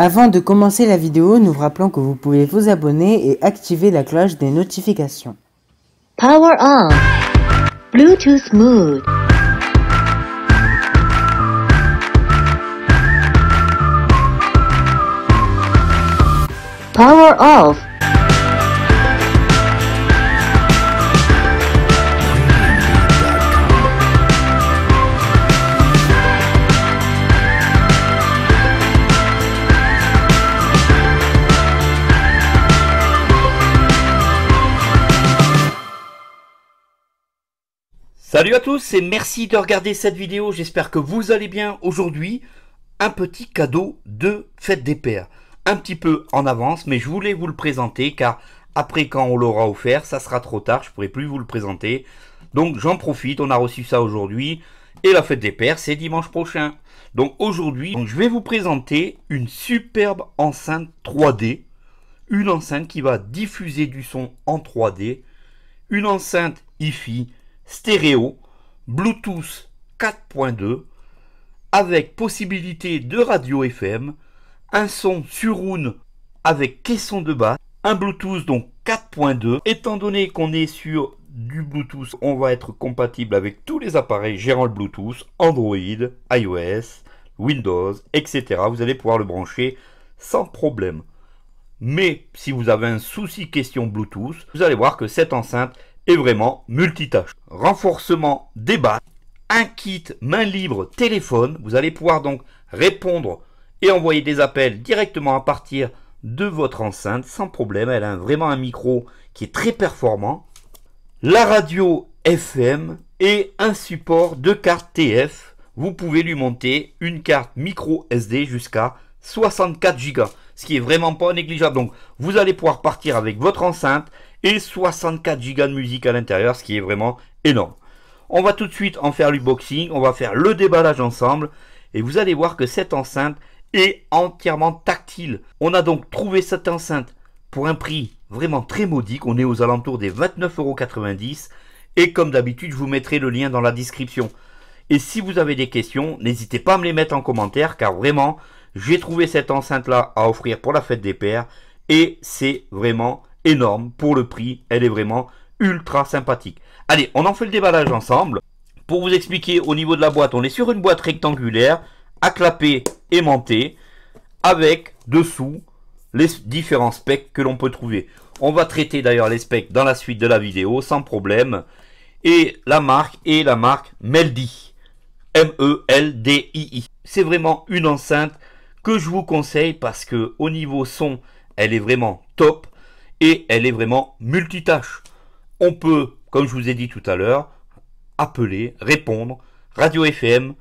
Avant de commencer la vidéo, nous vous rappelons que vous pouvez vous abonner et activer la cloche des notifications. Power on. Bluetooth mode. Power off. Salut à tous et merci de regarder cette vidéo, j'espère que vous allez bien aujourd'hui. Un petit cadeau de fête des pères. Un petit peu en avance, mais je voulais vous le présenter car après quand on l'aura offert, ça sera trop tard, je pourrai plus vous le présenter. Donc j'en profite, on a reçu ça aujourd'hui et la fête des pères c'est dimanche prochain. Donc aujourd'hui, je vais vous présenter une superbe enceinte 3D. Une enceinte qui va diffuser du son en 3D. Une enceinte hi-fi stéréo, Bluetooth 4.2, avec possibilité de radio FM, un son sur avec caisson de bas un Bluetooth donc 4.2. Étant donné qu'on est sur du Bluetooth, on va être compatible avec tous les appareils gérant le Bluetooth, Android, iOS, Windows, etc. Vous allez pouvoir le brancher sans problème. Mais si vous avez un souci question Bluetooth, vous allez voir que cette enceinte est vraiment multitâche. Renforcement des bases, un kit main libre téléphone. Vous allez pouvoir donc répondre et envoyer des appels directement à partir de votre enceinte sans problème. Elle a vraiment un micro qui est très performant. La radio FM et un support de carte TF. Vous pouvez lui monter une carte micro SD jusqu'à 64 Go, ce qui est vraiment pas négligeable. Donc vous allez pouvoir partir avec votre enceinte et 64 Go de musique à l'intérieur, ce qui est vraiment énorme. On va tout de suite en faire l'unboxing, on va faire le déballage ensemble et vous allez voir que cette enceinte est entièrement tactile. On a donc trouvé cette enceinte pour un prix vraiment très modique, on est aux alentours des 29,90€ et comme d'habitude je vous mettrai le lien dans la description. Et si vous avez des questions, n'hésitez pas à me les mettre en commentaire car vraiment j'ai trouvé cette enceinte là à offrir pour la fête des pères et c'est vraiment énorme pour le prix. Elle est vraiment ultra sympathique. Allez, on en fait le déballage ensemble. Pour vous expliquer, au niveau de la boîte, on est sur une boîte rectangulaire, à aimantée, avec dessous les différents specs que l'on peut trouver. On va traiter d'ailleurs les specs dans la suite de la vidéo, sans problème. Et la marque est la marque Meldi. M-E-L-D-I-I. C'est vraiment une enceinte que je vous conseille parce que au niveau son, elle est vraiment top et elle est vraiment multitâche. On peut, comme je vous ai dit tout à l'heure, appeler, répondre, radio FM,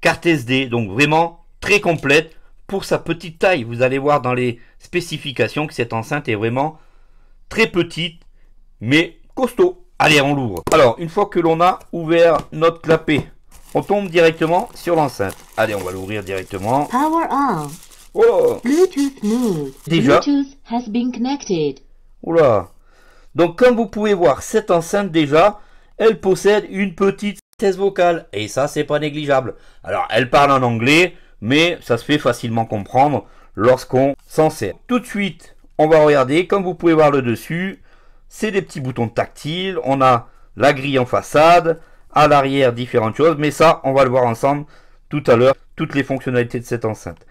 carte SD, donc vraiment très complète pour sa petite taille. Vous allez voir dans les spécifications que cette enceinte est vraiment très petite, mais costaud. Allez, on l'ouvre. Alors, une fois que l'on a ouvert notre clapet, on tombe directement sur l'enceinte. Allez, on va l'ouvrir directement. Power on. Oh Bluetooth Bluetooth has been connected. Oula. Donc comme vous pouvez voir, cette enceinte déjà, elle possède une petite synthèse vocale et ça c'est pas négligeable. Alors elle parle en anglais, mais ça se fait facilement comprendre lorsqu'on s'en sert. Tout de suite, on va regarder, comme vous pouvez voir le dessus, c'est des petits boutons tactiles, on a la grille en façade, à l'arrière différentes choses, mais ça on va le voir ensemble tout à l'heure, toutes les fonctionnalités de cette enceinte.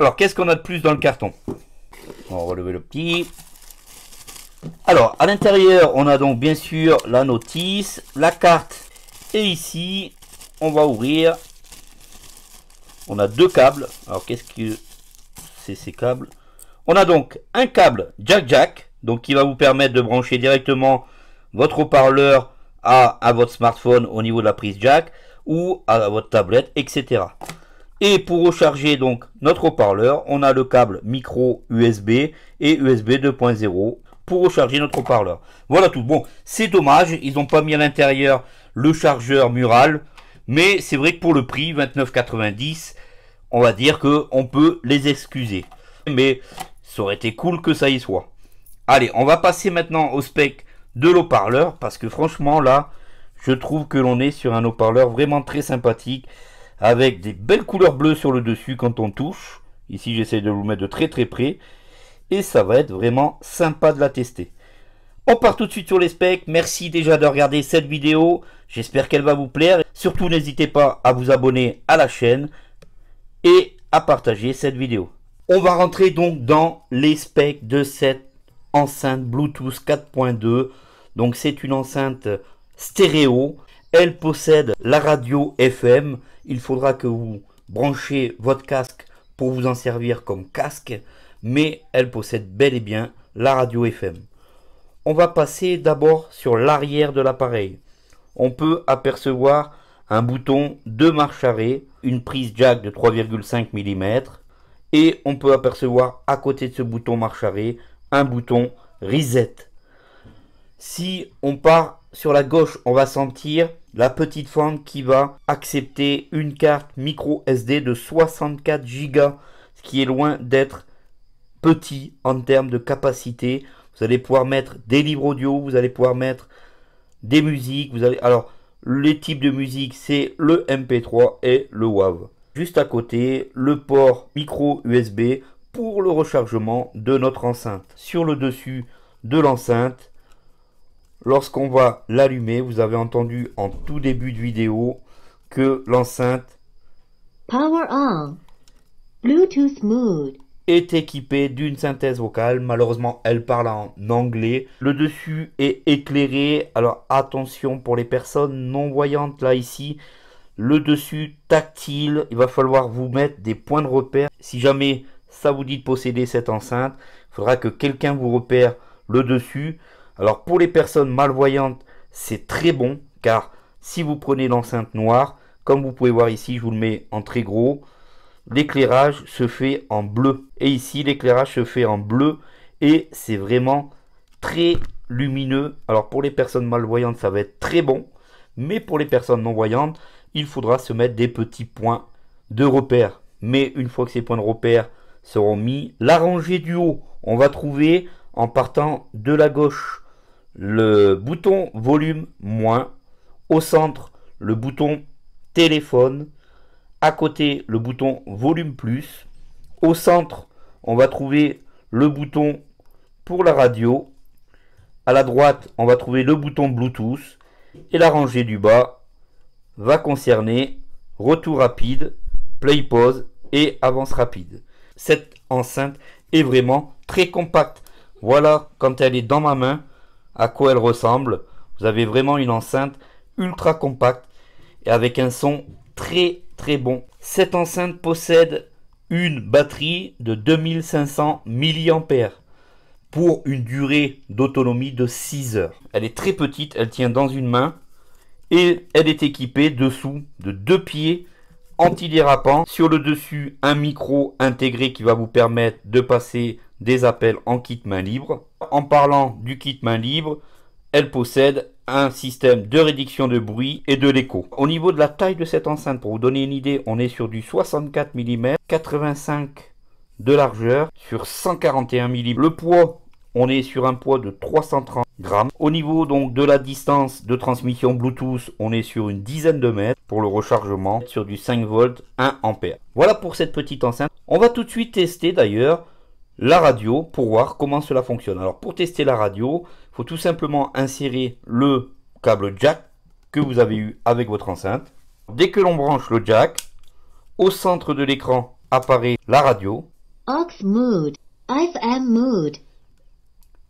Alors, qu'est-ce qu'on a de plus dans le carton On va relever le petit. Alors, à l'intérieur, on a donc bien sûr la notice, la carte. Et ici, on va ouvrir. On a deux câbles. Alors, qu'est-ce que c'est ces câbles On a donc un câble jack-jack, donc qui va vous permettre de brancher directement votre haut-parleur à, à votre smartphone au niveau de la prise jack ou à votre tablette, etc. Et pour recharger donc notre haut-parleur, on a le câble micro USB et USB 2.0 pour recharger notre haut-parleur. Voilà tout. Bon, c'est dommage, ils n'ont pas mis à l'intérieur le chargeur mural, mais c'est vrai que pour le prix 29,90, on va dire que on peut les excuser. Mais ça aurait été cool que ça y soit. Allez, on va passer maintenant au spec de l'haut-parleur parce que franchement là, je trouve que l'on est sur un haut-parleur vraiment très sympathique avec des belles couleurs bleues sur le dessus quand on touche. Ici, j'essaie de vous mettre de très très près. Et ça va être vraiment sympa de la tester. On part tout de suite sur les specs. Merci déjà de regarder cette vidéo. J'espère qu'elle va vous plaire. Surtout, n'hésitez pas à vous abonner à la chaîne et à partager cette vidéo. On va rentrer donc dans les specs de cette enceinte Bluetooth 4.2. Donc, c'est une enceinte stéréo. Elle possède la radio FM il faudra que vous branchez votre casque pour vous en servir comme casque, mais elle possède bel et bien la radio FM. On va passer d'abord sur l'arrière de l'appareil. On peut apercevoir un bouton de marche arrêt, une prise jack de 3,5 mm, et on peut apercevoir à côté de ce bouton marche arrêt un bouton reset. Si on part sur la gauche, on va sentir la petite fente qui va accepter une carte micro SD de 64 Go, ce qui est loin d'être petit en termes de capacité. Vous allez pouvoir mettre des livres audio, vous allez pouvoir mettre des musiques. Vous allez... Alors, les types de musique, c'est le MP3 et le WAV. Juste à côté, le port micro USB pour le rechargement de notre enceinte. Sur le dessus de l'enceinte, lorsqu'on va l'allumer, vous avez entendu en tout début de vidéo que l'enceinte Power on. Bluetooth Mood est équipée d'une synthèse vocale. Malheureusement, elle parle en anglais. Le dessus est éclairé. Alors attention pour les personnes non-voyantes là ici. Le dessus tactile, il va falloir vous mettre des points de repère. Si jamais ça vous dit de posséder cette enceinte, il faudra que quelqu'un vous repère le dessus. Alors pour les personnes malvoyantes, c'est très bon car si vous prenez l'enceinte noire, comme vous pouvez voir ici, je vous le mets en très gros, l'éclairage se fait en bleu. Et ici, l'éclairage se fait en bleu et c'est vraiment très lumineux. Alors pour les personnes malvoyantes, ça va être très bon. Mais pour les personnes non-voyantes, il faudra se mettre des petits points de repère. Mais une fois que ces points de repère seront mis, la rangée du haut, on va trouver en partant de la gauche le bouton volume moins, au centre le bouton téléphone, à côté le bouton volume plus, au centre on va trouver le bouton pour la radio, à la droite on va trouver le bouton Bluetooth et la rangée du bas va concerner retour rapide, play pause et avance rapide. Cette enceinte est vraiment très compacte. Voilà quand elle est dans ma main, à quoi elle ressemble. Vous avez vraiment une enceinte ultra compacte et avec un son très très bon. Cette enceinte possède une batterie de 2500 mAh pour une durée d'autonomie de 6 heures. Elle est très petite, elle tient dans une main et elle est équipée dessous de deux pieds antidérapants. Sur le dessus, un micro intégré qui va vous permettre de passer des appels en kit main libre. En parlant du kit main libre, elle possède un système de réduction de bruit et de l'écho. Au niveau de la taille de cette enceinte, pour vous donner une idée, on est sur du 64 mm, 85 de largeur sur 141 mm. Le poids, on est sur un poids de 330 grammes. Au niveau donc de la distance de transmission Bluetooth, on est sur une dizaine de mètres pour le rechargement sur du 5 volts 1 ampère. Voilà pour cette petite enceinte. On va tout de suite tester d'ailleurs la radio pour voir comment cela fonctionne. Alors pour tester la radio, il faut tout simplement insérer le câble jack que vous avez eu avec votre enceinte. Dès que l'on branche le jack, au centre de l'écran apparaît la radio. Aux mode, FM mode.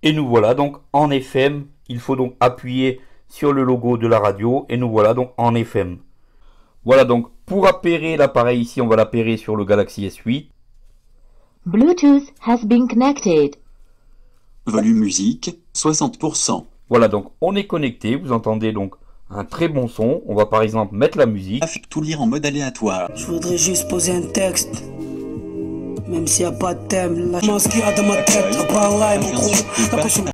Et nous voilà donc en FM. Il faut donc appuyer sur le logo de la radio et nous voilà donc en FM. Voilà donc pour appairer l'appareil ici, on va l'appairer sur le Galaxy S8. Bluetooth has been connected. Volume musique, 60%. Voilà, donc on est connecté, vous entendez donc un très bon son. On va par exemple mettre la musique. Tout lire en mode aléatoire. Je voudrais juste poser un texte. Même s'il n'y a pas de thème, la chance qu'il a dans ma tête, là, mon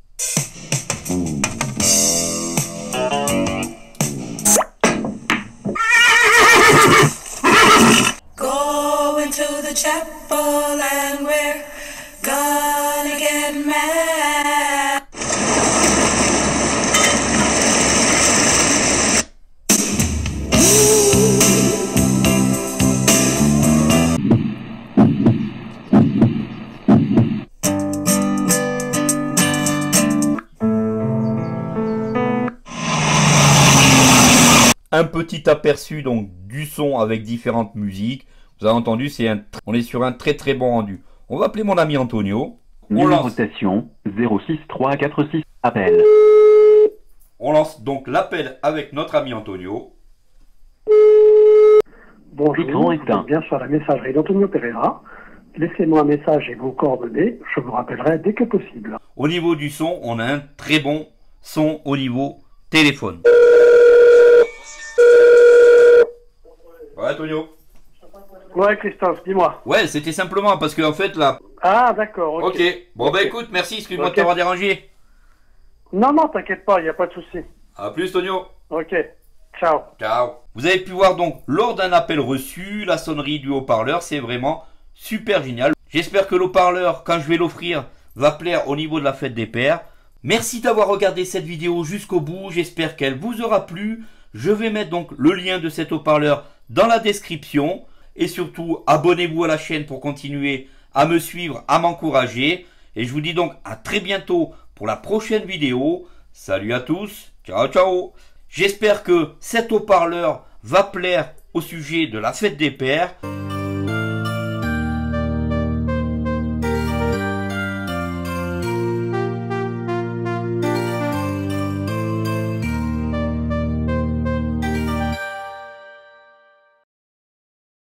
un petit aperçu donc du son avec différentes musiques. Vous avez entendu, c'est un on est sur un très très bon rendu. On va appeler mon ami Antonio. On lance. Station 6 appel. On lance donc l'appel avec notre ami Antonio. Bonjour, et bien sûr la messagerie d'Antonio Pereira. Laissez-moi un message et vos coordonnées, je vous rappellerai dès que possible. Au niveau du son, on a un très bon son au niveau téléphone. Ouais, Tonio. Ouais, Christophe, dis-moi. Ouais, c'était simplement parce que en fait là. Ah, d'accord. Ok. Bon, bah écoute, merci, excuse-moi de t'avoir dérangé. Non, non, t'inquiète pas, il n'y a pas de souci. A plus, Tonio. Ok. Ciao. Ciao. Vous avez pu voir donc, lors d'un appel reçu, la sonnerie du haut-parleur, c'est vraiment super génial. J'espère que le haut-parleur, quand je vais l'offrir, va plaire au niveau de la fête des pères. Merci d'avoir regardé cette vidéo jusqu'au bout. J'espère qu'elle vous aura plu. Je vais mettre donc le lien de cet haut-parleur dans la description. Et surtout, abonnez-vous à la chaîne pour continuer à me suivre, à m'encourager. Et je vous dis donc à très bientôt pour la prochaine vidéo. Salut à tous, ciao ciao J'espère que cet haut-parleur va plaire au sujet de la fête des pères.